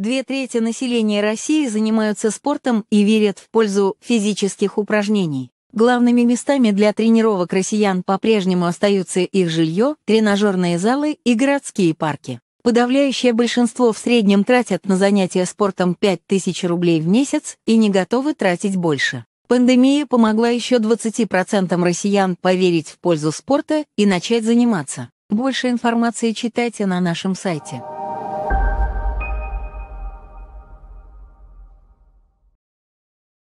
Две трети населения России занимаются спортом и верят в пользу физических упражнений. Главными местами для тренировок россиян по-прежнему остаются их жилье, тренажерные залы и городские парки. Подавляющее большинство в среднем тратят на занятия спортом 5000 рублей в месяц и не готовы тратить больше. Пандемия помогла еще 20% россиян поверить в пользу спорта и начать заниматься. Больше информации читайте на нашем сайте.